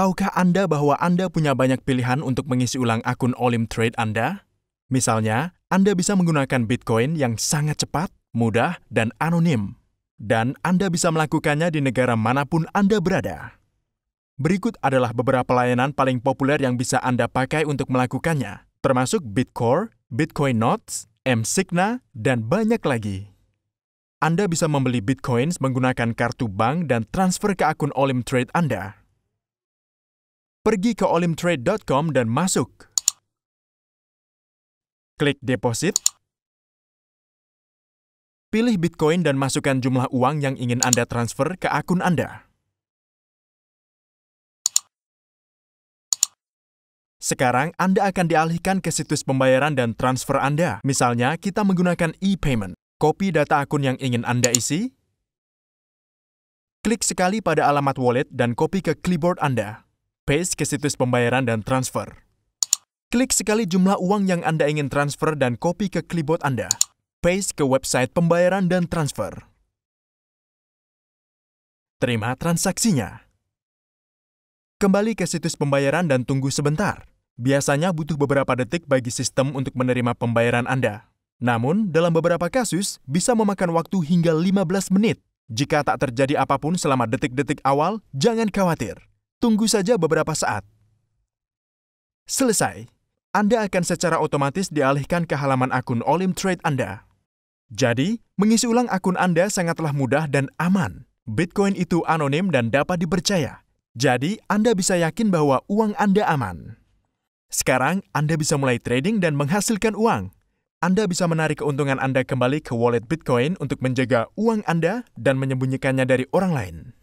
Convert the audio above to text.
Tahukah Anda bahwa Anda punya banyak pilihan untuk mengisi ulang akun Olim Trade Anda? Misalnya, Anda bisa menggunakan Bitcoin yang sangat cepat, mudah, dan anonim. Dan Anda bisa melakukannya di negara manapun Anda berada. Berikut adalah beberapa layanan paling populer yang bisa Anda pakai untuk melakukannya, termasuk Bitcore, Bitcoin Notes, signa dan banyak lagi. Anda bisa membeli Bitcoins menggunakan kartu bank dan transfer ke akun Olim Trade Anda. Pergi ke olimtrade.com dan masuk. Klik deposit. Pilih Bitcoin dan masukkan jumlah uang yang ingin Anda transfer ke akun Anda. Sekarang Anda akan dialihkan ke situs pembayaran dan transfer Anda. Misalnya, kita menggunakan e-payment. kopi data akun yang ingin Anda isi. Klik sekali pada alamat wallet dan kopi ke clipboard Anda paste ke situs pembayaran dan transfer. Klik sekali jumlah uang yang Anda ingin transfer dan copy ke clipboard Anda. Paste ke website pembayaran dan transfer. Terima transaksinya. Kembali ke situs pembayaran dan tunggu sebentar. Biasanya butuh beberapa detik bagi sistem untuk menerima pembayaran Anda. Namun, dalam beberapa kasus, bisa memakan waktu hingga 15 menit. Jika tak terjadi apapun selama detik-detik awal, jangan khawatir. Tunggu saja beberapa saat. Selesai. Anda akan secara otomatis dialihkan ke halaman akun Olim Trade Anda. Jadi, mengisi ulang akun Anda sangatlah mudah dan aman. Bitcoin itu anonim dan dapat dipercaya. Jadi, Anda bisa yakin bahwa uang Anda aman. Sekarang, Anda bisa mulai trading dan menghasilkan uang. Anda bisa menarik keuntungan Anda kembali ke wallet Bitcoin untuk menjaga uang Anda dan menyembunyikannya dari orang lain.